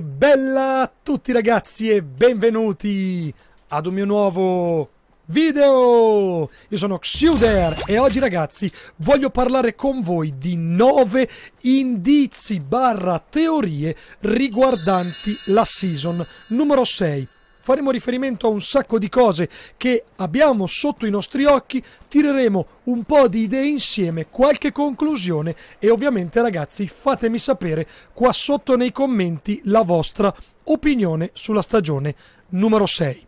bella a tutti ragazzi e benvenuti ad un mio nuovo video! Io sono Xuder e oggi ragazzi voglio parlare con voi di 9 indizi barra teorie riguardanti la season numero 6 faremo riferimento a un sacco di cose che abbiamo sotto i nostri occhi, tireremo un po' di idee insieme, qualche conclusione e ovviamente ragazzi fatemi sapere qua sotto nei commenti la vostra opinione sulla stagione numero 6.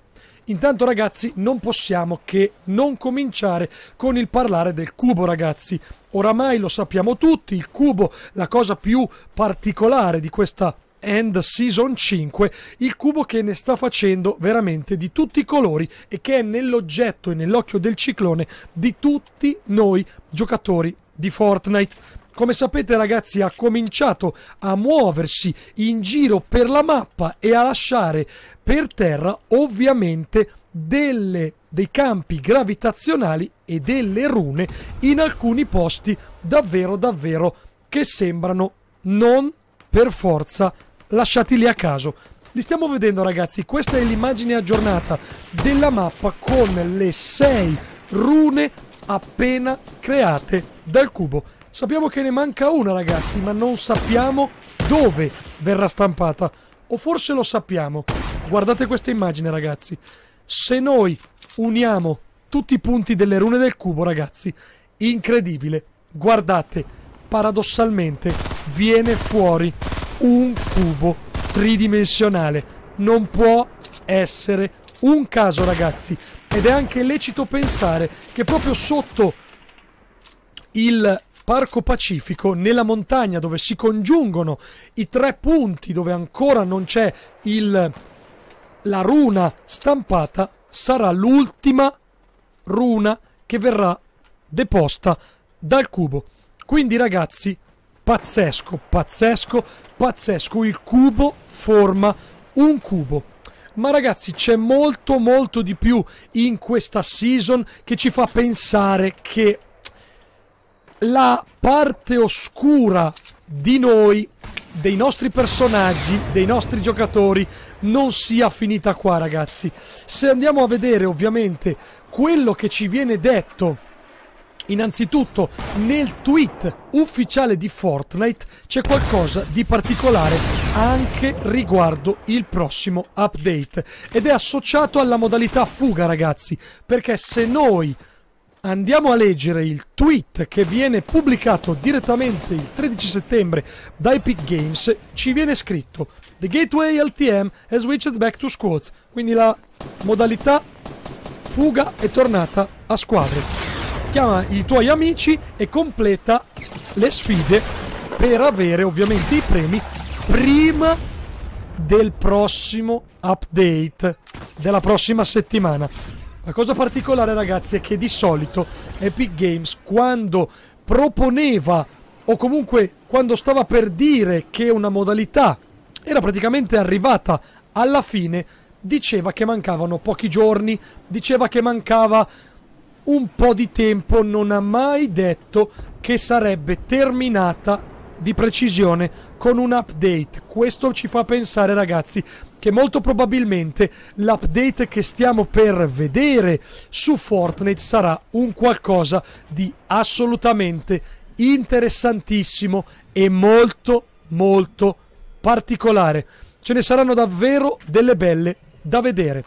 Intanto ragazzi non possiamo che non cominciare con il parlare del cubo ragazzi. Oramai lo sappiamo tutti, il cubo, la cosa più particolare di questa End Season 5, il cubo che ne sta facendo veramente di tutti i colori e che è nell'oggetto e nell'occhio del ciclone di tutti noi giocatori di Fortnite. Come sapete ragazzi ha cominciato a muoversi in giro per la mappa e a lasciare per terra ovviamente delle, dei campi gravitazionali e delle rune in alcuni posti davvero davvero che sembrano non per forza lasciati lì a caso. Li stiamo vedendo ragazzi, questa è l'immagine aggiornata della mappa con le 6 rune appena create dal cubo. Sappiamo che ne manca una ragazzi, ma non sappiamo dove verrà stampata. O forse lo sappiamo. Guardate questa immagine ragazzi. Se noi uniamo tutti i punti delle rune del cubo ragazzi, incredibile. Guardate, paradossalmente viene fuori un cubo tridimensionale. Non può essere un caso, ragazzi. Ed è anche lecito pensare che proprio sotto il Parco Pacifico, nella montagna dove si congiungono i tre punti dove ancora non c'è il, la runa stampata, sarà l'ultima runa che verrà deposta dal cubo. Quindi ragazzi, pazzesco, pazzesco, pazzesco. Il cubo forma un cubo. Ma ragazzi c'è molto molto di più in questa season che ci fa pensare che la parte oscura di noi, dei nostri personaggi, dei nostri giocatori, non sia finita qua ragazzi. Se andiamo a vedere ovviamente quello che ci viene detto Innanzitutto nel tweet ufficiale di Fortnite c'è qualcosa di particolare anche riguardo il prossimo update ed è associato alla modalità fuga ragazzi perché se noi andiamo a leggere il tweet che viene pubblicato direttamente il 13 settembre da Epic Games, ci viene scritto The Gateway LTM has switched back to squads, quindi la modalità fuga è tornata a squadre chiama i tuoi amici e completa le sfide per avere ovviamente i premi prima del prossimo update della prossima settimana. La cosa particolare ragazzi è che di solito Epic Games quando proponeva o comunque quando stava per dire che una modalità era praticamente arrivata alla fine, diceva che mancavano pochi giorni, diceva che mancava un po' di tempo non ha mai detto che sarebbe terminata di precisione con un update. Questo ci fa pensare, ragazzi, che molto probabilmente l'update che stiamo per vedere su Fortnite sarà un qualcosa di assolutamente interessantissimo e molto molto particolare. Ce ne saranno davvero delle belle da vedere.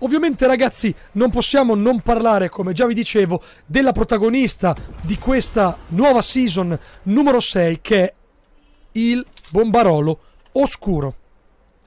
Ovviamente ragazzi non possiamo non parlare, come già vi dicevo, della protagonista di questa nuova season numero 6 che è il Bombarolo Oscuro.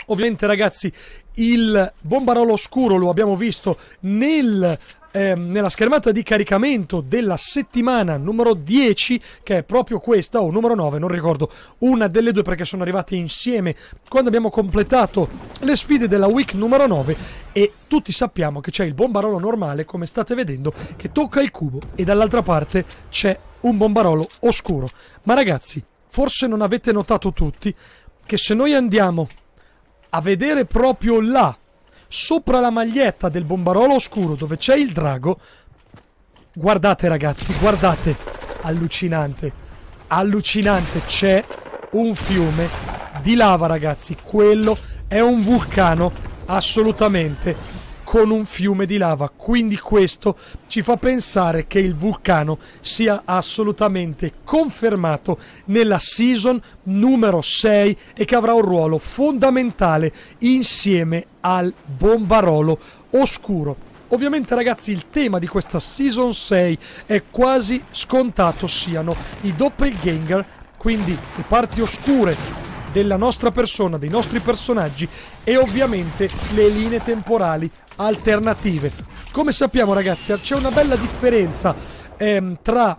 Ovviamente ragazzi il bombarolo oscuro lo abbiamo visto nel ehm, nella schermata di caricamento della settimana numero 10, che è proprio questa, o numero 9, non ricordo, una delle due perché sono arrivate insieme quando abbiamo completato le sfide della week numero 9 e tutti sappiamo che c'è il bombarolo normale, come state vedendo, che tocca il cubo e dall'altra parte c'è un bombarolo oscuro. Ma ragazzi, forse non avete notato tutti che se noi andiamo a vedere proprio là, sopra la maglietta del bombarolo oscuro dove c'è il drago. Guardate ragazzi, guardate, allucinante, allucinante, c'è un fiume di lava ragazzi, quello è un vulcano assolutamente con un fiume di lava. Quindi questo ci fa pensare che il vulcano sia assolutamente confermato nella season numero 6 e che avrà un ruolo fondamentale insieme al bombarolo oscuro. Ovviamente ragazzi il tema di questa Season 6 è quasi scontato siano i doppelganger, quindi le parti oscure della nostra persona, dei nostri personaggi e ovviamente le linee temporali alternative. Come sappiamo ragazzi c'è una bella differenza ehm, tra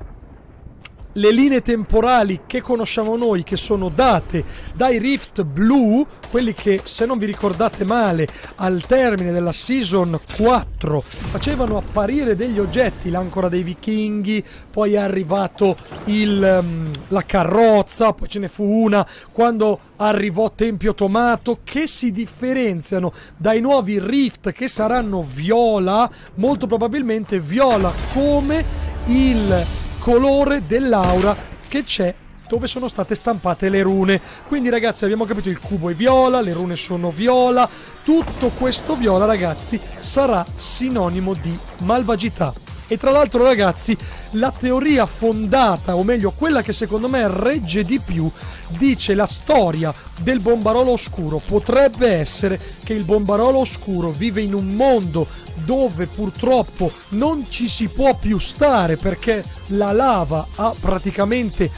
le linee temporali che conosciamo noi, che sono date dai Rift Blue, quelli che, se non vi ricordate male, al termine della Season 4 facevano apparire degli oggetti, l'ancora dei vichinghi, poi è arrivato il, mm, la carrozza, poi ce ne fu una quando arrivò Tempio Tomato, che si differenziano dai nuovi Rift che saranno viola, molto probabilmente viola come il colore dell'aura che c'è dove sono state stampate le rune. Quindi ragazzi abbiamo capito il cubo è viola, le rune sono viola, tutto questo viola ragazzi sarà sinonimo di malvagità. E tra l'altro ragazzi la teoria fondata, o meglio quella che secondo me regge di più, dice la storia del bombarolo oscuro. Potrebbe essere che il bombarolo oscuro vive in un mondo dove purtroppo non ci si può più stare perché la lava ha praticamente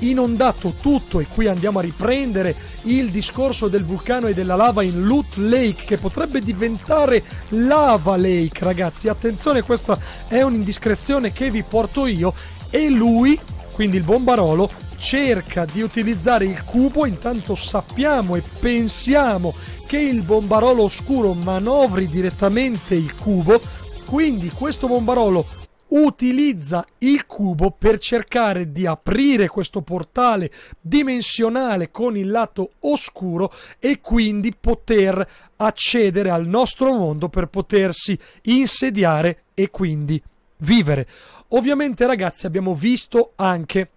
inondato tutto e qui andiamo a riprendere il discorso del vulcano e della lava in Loot Lake che potrebbe diventare Lava Lake ragazzi attenzione questa è un'indiscrezione che vi porto io e lui quindi il bombarolo cerca di utilizzare il cubo, intanto sappiamo e pensiamo che il bombarolo oscuro manovri direttamente il cubo, quindi questo bombarolo utilizza il cubo per cercare di aprire questo portale dimensionale con il lato oscuro e quindi poter accedere al nostro mondo per potersi insediare e quindi vivere. Ovviamente ragazzi abbiamo visto anche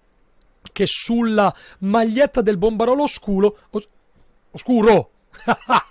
che sulla maglietta del bombarolo oscuro, os, oscuro,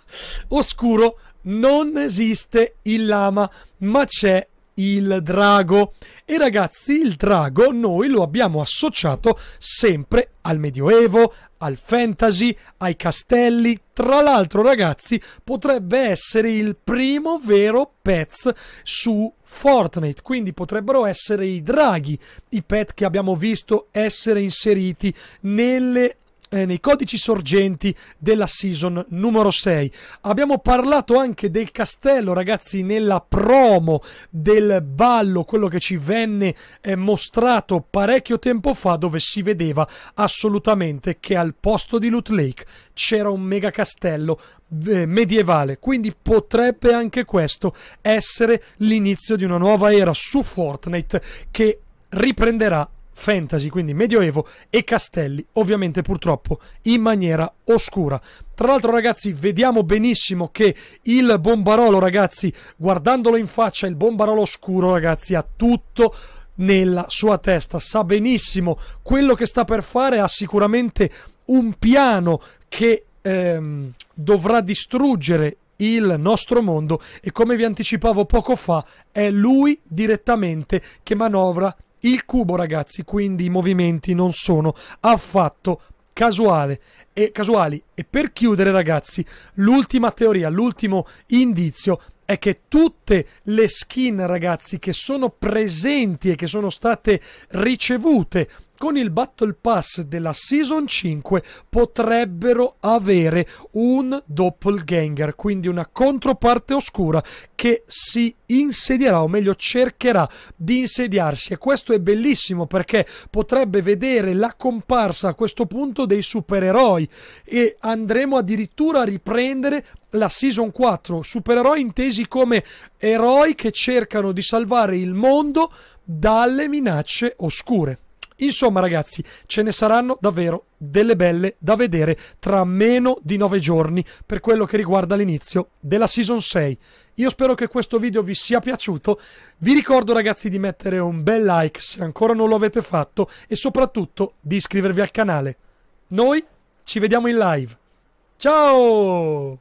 oscuro, non esiste il lama, ma c'è il drago. E ragazzi, il drago noi lo abbiamo associato sempre al Medioevo, al fantasy, ai castelli. Tra l'altro, ragazzi, potrebbe essere il primo vero pet su Fortnite, quindi potrebbero essere i draghi, i pet che abbiamo visto essere inseriti nelle eh, nei codici sorgenti della season numero 6. Abbiamo parlato anche del castello, ragazzi, nella promo del ballo, quello che ci venne eh, mostrato parecchio tempo fa, dove si vedeva assolutamente che al posto di Loot Lake c'era un mega castello eh, medievale, quindi potrebbe anche questo essere l'inizio di una nuova era su Fortnite che riprenderà fantasy, quindi medioevo e castelli, ovviamente purtroppo in maniera oscura. Tra l'altro ragazzi vediamo benissimo che il bombarolo ragazzi, guardandolo in faccia, il bombarolo oscuro ragazzi ha tutto nella sua testa, sa benissimo quello che sta per fare, ha sicuramente un piano che ehm, dovrà distruggere il nostro mondo e come vi anticipavo poco fa è lui direttamente che manovra il cubo, ragazzi, quindi i movimenti non sono affatto casuale e casuali. E per chiudere, ragazzi, l'ultima teoria, l'ultimo indizio è che tutte le skin, ragazzi, che sono presenti e che sono state ricevute con il Battle Pass della Season 5 potrebbero avere un doppelganger, quindi una controparte oscura che si insedierà, o meglio cercherà di insediarsi. E questo è bellissimo perché potrebbe vedere la comparsa a questo punto dei supereroi e andremo addirittura a riprendere la Season 4, supereroi intesi come eroi che cercano di salvare il mondo dalle minacce oscure. Insomma, ragazzi, ce ne saranno davvero delle belle da vedere tra meno di nove giorni per quello che riguarda l'inizio della season 6. Io spero che questo video vi sia piaciuto. Vi ricordo, ragazzi, di mettere un bel like se ancora non lo avete fatto e soprattutto di iscrivervi al canale. Noi ci vediamo in live. Ciao!